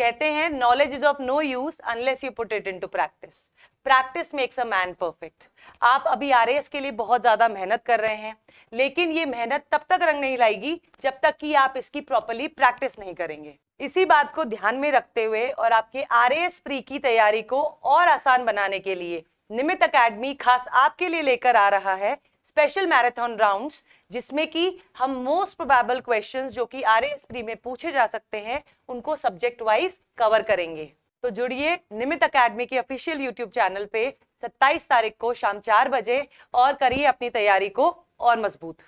कहते हैं knowledge is of no use unless you put it into practice practice makes a man perfect आप अभी are के लिए बहुत ज़्यादा मेहनत कर रहे हैं लेकिन ये मेहनत तब तक रंग नहीं लाएगी जब तक कि आप इसकी प्रॉपरली प्रैक्टिस नहीं करेंगे इसी बात को ध्यान में रखते हुए और आपके आर एस प्री की तैयारी को और आसान बनाने के लिए निमित अकेडमी खास आपके लिए लेकर आ रहा है स्पेशल मैराथन राउंड्स जिसमें कि हम मोस्ट प्रोबेबल क्वेश्चंस जो कि आर एस प्री में पूछे जा सकते हैं उनको सब्जेक्ट वाइज कवर करेंगे तो जुड़िए निमित अकेडमी के ऑफिशियल यूट्यूब चैनल पे 27 तारीख को शाम चार बजे और करिए अपनी तैयारी को और मजबूत